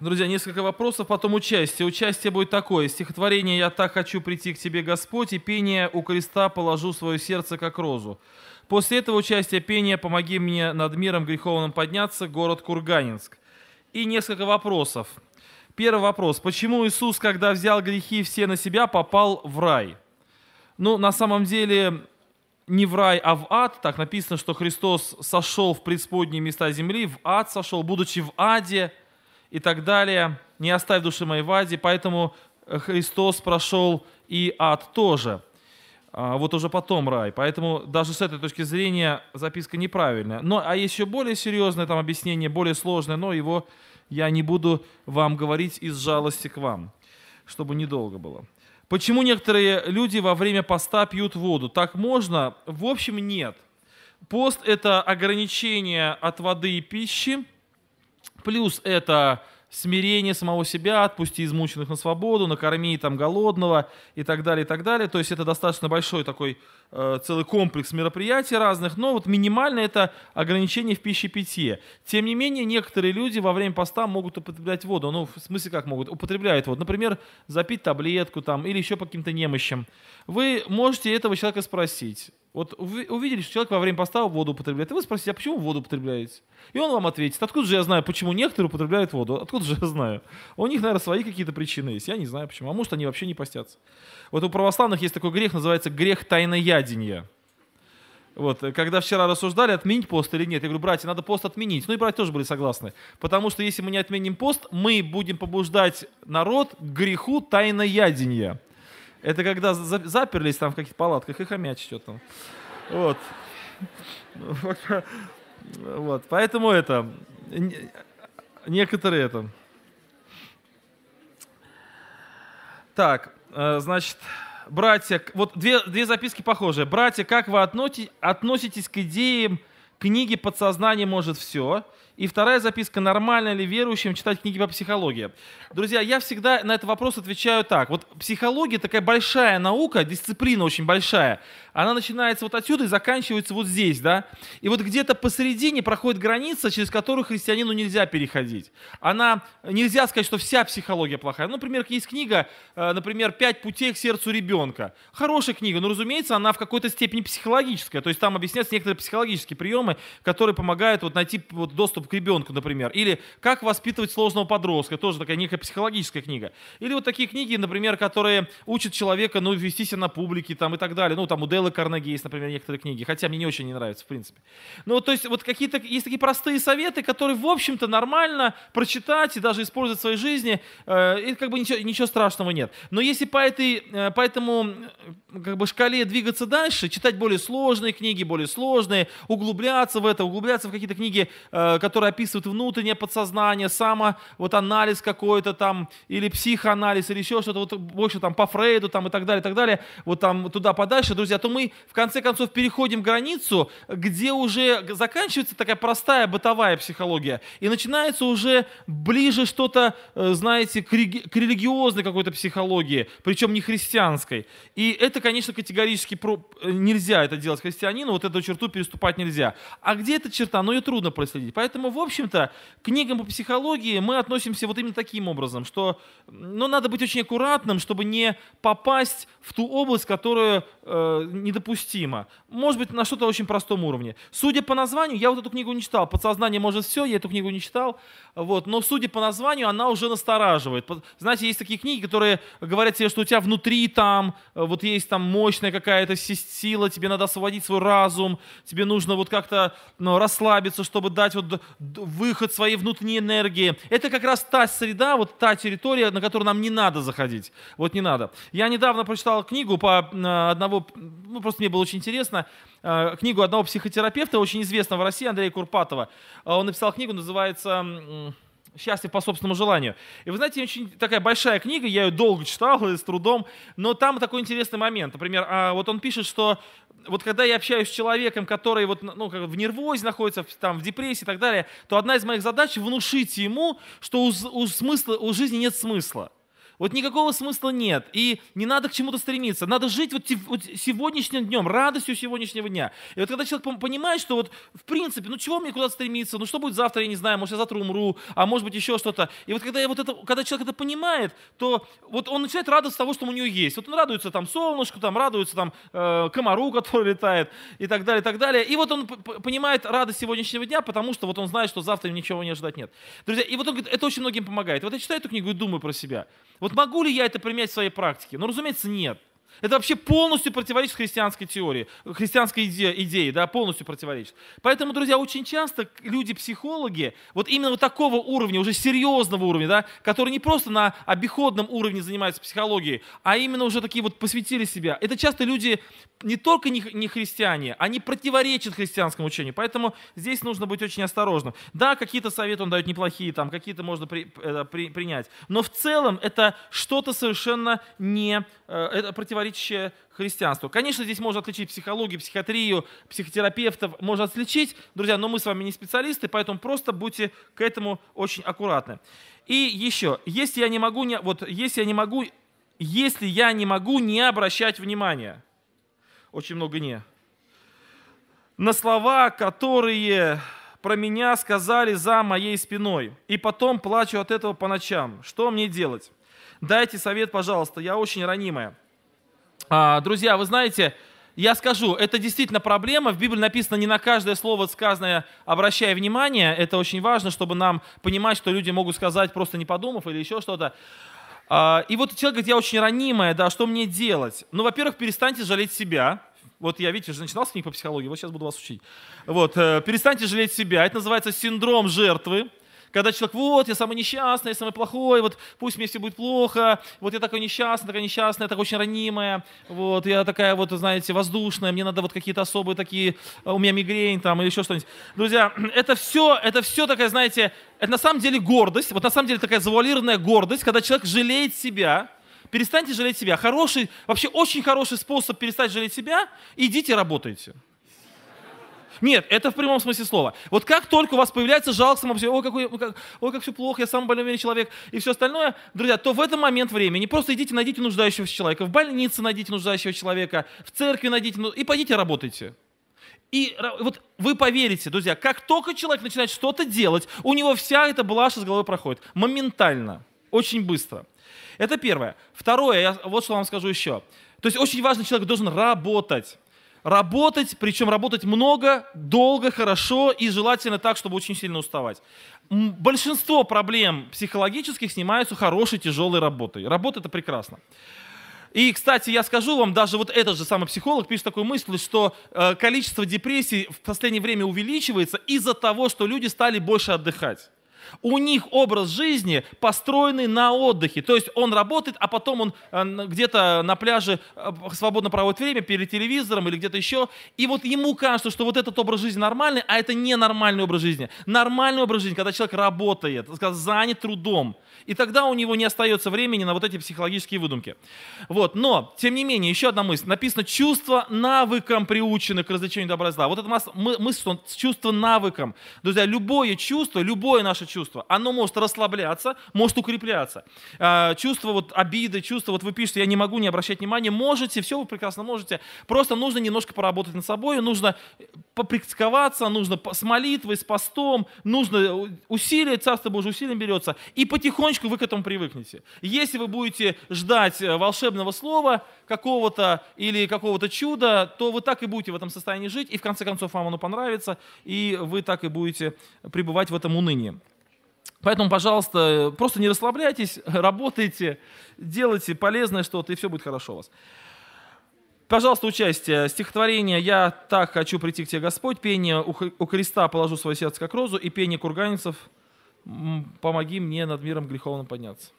друзья, несколько вопросов, потом участие. Участие будет такое. Стихотворение «Я так хочу прийти к тебе, Господь» и пение «У креста положу свое сердце, как розу». После этого участие пения «Помоги мне над миром греховным подняться», город Курганинск. И несколько вопросов. Первый вопрос. Почему Иисус, когда взял грехи все на себя, попал в рай? Ну, на самом деле, не в рай, а в ад. Так написано, что Христос сошел в преисподние места земли, в ад сошел, будучи в аде – и так далее. Не оставь души моей в аде. Поэтому э, Христос прошел и ад тоже. А, вот уже потом рай. Поэтому даже с этой точки зрения записка неправильная. Но, а еще более серьезное там объяснение, более сложное, но его я не буду вам говорить из жалости к вам, чтобы недолго было. Почему некоторые люди во время поста пьют воду? Так можно? В общем, нет. Пост – это ограничение от воды и пищи – Плюс это смирение самого себя, отпусти измученных на свободу, накорми там голодного и так далее, и так далее. То есть это достаточно большой такой Э, целый комплекс мероприятий разных, но вот минимально это ограничение в пище питье. Тем не менее, некоторые люди во время поста могут употреблять воду. Ну, в смысле как могут? Употребляют воду. Например, запить таблетку там или еще по каким-то немощам. Вы можете этого человека спросить. Вот увидели, что человек во время поста воду употребляет, и вы спросите, а почему вы воду употребляете? И он вам ответит, откуда же я знаю, почему некоторые употребляют воду, откуда же я знаю? У них, наверное, свои какие-то причины есть, я не знаю почему, а может они вообще не постятся. Вот у православных есть такой грех, называется грех тайная яденье. Вот, э, когда вчера рассуждали, отменить пост или нет, я говорю, братья, надо пост отменить. Ну и братья тоже были согласны. Потому что если мы не отменим пост, мы будем побуждать народ к греху тайноядения. Это когда заперлись там в каких-то палатках и хомячить что там. Вот. Вот, поэтому это, некоторые это. Так, э, значит, братья, вот две, две записки похожие. Братья, как вы относитесь, относитесь к идеям книги «Подсознание может все»? И вторая записка, нормально ли верующим читать книги по психологии? Друзья, я всегда на этот вопрос отвечаю так. Вот психология такая большая наука, дисциплина очень большая. Она начинается вот отсюда и заканчивается вот здесь, да? И вот где-то посередине проходит граница, через которую христианину нельзя переходить. Она, нельзя сказать, что вся психология плохая. Ну, например, есть книга, э, например, «Пять путей к сердцу ребенка». Хорошая книга, но, разумеется, она в какой-то степени психологическая. То есть там объясняются некоторые психологические приемы, которые помогают вот найти вот доступ к ребенку, например. Или «Как воспитывать сложного подростка», тоже такая некая психологическая книга. Или вот такие книги, например, которые учат человека, ну, вести себя на публике там и так далее. Ну, там у Дэла Карнеги есть, например, некоторые книги, хотя мне не очень не нравятся, в принципе. Ну, то есть вот какие-то, есть такие простые советы, которые, в общем-то, нормально прочитать и даже использовать в своей жизни, э, и как бы ничего, ничего страшного нет. Но если по, этой, э, по этому э, как бы шкале двигаться дальше, читать более сложные книги, более сложные, углубляться в это, углубляться в какие-то книги, э, которые которые описывают внутреннее подсознание, само вот анализ какой-то там, или психоанализ, или еще что-то, вот больше там по Фрейду там и так далее, и так далее, вот там туда подальше, друзья, то мы в конце концов переходим границу, где уже заканчивается такая простая бытовая психология, и начинается уже ближе что-то, э, знаете, к, реги- к религиозной какой-то психологии, причем не христианской. И это, конечно, категорически про... Э, нельзя это делать христианину, вот эту черту переступать нельзя. А где эта черта? Ну, ее трудно проследить. Поэтому Поэтому, в общем-то, к книгам по психологии мы относимся вот именно таким образом, что ну, надо быть очень аккуратным, чтобы не попасть в ту область, которая э, недопустима. Может быть, на что-то очень простом уровне. Судя по названию, я вот эту книгу не читал. «Подсознание может все», я эту книгу не читал. Вот. Но, судя по названию, она уже настораживает. Знаете, есть такие книги, которые говорят тебе, что у тебя внутри там, э, вот есть там мощная какая-то сила, тебе надо освободить свой разум, тебе нужно вот как-то ну, расслабиться, чтобы дать вот выход своей внутренней энергии. Это как раз та среда, вот та территория, на которую нам не надо заходить. Вот не надо. Я недавно прочитал книгу по э, одного, ну просто мне было очень интересно, э, книгу одного психотерапевта, очень известного в России, Андрея Курпатова. Э, он написал книгу, называется счастлив по собственному желанию. И вы знаете, очень такая большая книга, я ее долго читал и с трудом, но там такой интересный момент. Например, а, вот он пишет, что вот когда я общаюсь с человеком, который вот, ну, как в нервозе находится, там, в депрессии и так далее, то одна из моих задач — внушить ему, что у, у, смысла, у жизни нет смысла. Вот никакого смысла нет. И не надо к чему-то стремиться. Надо жить вот, вот сегодняшним днем, радостью сегодняшнего дня. И вот когда человек понимает, что вот в принципе, ну чего мне куда стремиться, ну что будет завтра, я не знаю, может я завтра умру, а может быть еще что-то. И вот когда, я вот это, когда человек это понимает, то вот он начинает радоваться того, что у него есть. Вот он радуется там солнышку, там радуется там э, комару, который летает и так далее, и так далее. И вот он понимает радость сегодняшнего дня, потому что вот он знает, что завтра ничего не ожидать нет. Друзья, и вот он говорит, это очень многим помогает. Вот я читаю эту книгу и думаю про себя. Вот могу ли я это применять в своей практике? Ну, разумеется, нет. Это вообще полностью противоречит христианской теории, христианской иде, идее, да, полностью противоречит. Поэтому, друзья, очень часто люди-психологи, вот именно вот такого уровня, уже серьезного уровня, да, которые не просто на обиходном уровне занимаются психологией, а именно уже такие вот посвятили себя. Это часто люди не только не, не христиане, они противоречат христианскому учению. Поэтому здесь нужно быть очень осторожным. Да, какие-то советы он дает неплохие, там, какие-то можно при, э, при, принять. Но в целом это что-то совершенно не э, это противоречит противоречащее христианству. Конечно, здесь можно отличить психологию, психиатрию, психотерапевтов, можно отличить, друзья, но мы с вами не специалисты, поэтому просто будьте к этому очень аккуратны. И еще, если я не могу, не, вот если я не могу, если я не могу не обращать внимания, очень много не, на слова, которые про меня сказали за моей спиной, и потом плачу от этого по ночам. Что мне делать? Дайте совет, пожалуйста, я очень ранимая. А, друзья, вы знаете, я скажу, это действительно проблема. В Библии написано не на каждое слово сказанное, обращая внимание. Это очень важно, чтобы нам понимать, что люди могут сказать, просто не подумав или еще что-то. А, и вот человек говорит, я очень ранимая, да, что мне делать? Ну, во-первых, перестаньте жалеть себя. Вот я, видите, уже начинал с книг по психологии, вот сейчас буду вас учить. Вот, э, перестаньте жалеть себя. Это называется синдром жертвы. Когда человек, вот, я самый несчастный, я самый плохой, вот пусть мне все будет плохо, вот я такой несчастный, такая несчастная, такая очень ранимая, вот, я такая вот, знаете, воздушная, мне надо вот какие-то особые такие, э, у меня мигрень там или еще что-нибудь. Друзья, это все, это все такая, знаете, это на самом деле гордость, вот на самом деле такая завуалированная гордость, когда человек жалеет себя, перестаньте жалеть себя. Хороший, вообще очень хороший способ перестать жалеть себя, идите работайте. Нет, это в прямом смысле слова. Вот как только у вас появляется жалко само ой, какой, ну как, ой, как все плохо, я самый больной человек и все остальное, друзья, то в этот момент времени просто идите, найдите нуждающегося человека, в больнице найдите нуждающего человека, в церкви найдите, ну, и пойдите работайте. И вот вы поверите, друзья, как только человек начинает что-то делать, у него вся эта блажь из головы проходит. Моментально, очень быстро. Это первое. Второе, я вот что вам скажу еще. То есть очень важно, человек должен работать. Работать, причем работать много, долго, хорошо и желательно так, чтобы очень сильно уставать. Большинство проблем психологических снимаются хорошей, тяжелой работой. Работа — это прекрасно. И, кстати, я скажу вам, даже вот этот же самый психолог пишет такую мысль, что э, количество депрессий в последнее время увеличивается из-за того, что люди стали больше отдыхать. У них образ жизни построенный на отдыхе. То есть он работает, а потом он э, где-то на пляже э, свободно проводит время перед телевизором или где-то еще. И вот ему кажется, что вот этот образ жизни нормальный, а это не нормальный образ жизни. Нормальный образ жизни, когда человек работает, занят трудом. И тогда у него не остается времени на вот эти психологические выдумки. Вот. Но, тем не менее, еще одна мысль. Написано, чувство навыком приучены к развлечению добра и зла. Вот это мысль, что чувство навыком. Друзья, любое чувство, любое наше чувство, чувство. Оно может расслабляться, может укрепляться. А, чувство вот обиды, чувство, вот вы пишете, я не могу не обращать внимания, можете, все вы прекрасно можете. Просто нужно немножко поработать над собой, нужно попрактиковаться, нужно с молитвой, с постом, нужно усилие, Царство Божье усилием берется. И потихонечку вы к этому привыкнете. Если вы будете ждать э, волшебного слова какого-то или какого-то чуда, то вы так и будете в этом состоянии жить, и в конце концов вам оно понравится, и вы так и будете пребывать в этом унынии. Поэтому, пожалуйста, просто не расслабляйтесь, работайте, делайте полезное что-то, и все будет хорошо у вас. Пожалуйста, участие. Стихотворение «Я так хочу прийти к тебе, Господь», пение «У креста положу свое сердце, как розу», и пение курганинцев «Помоги мне над миром греховным подняться».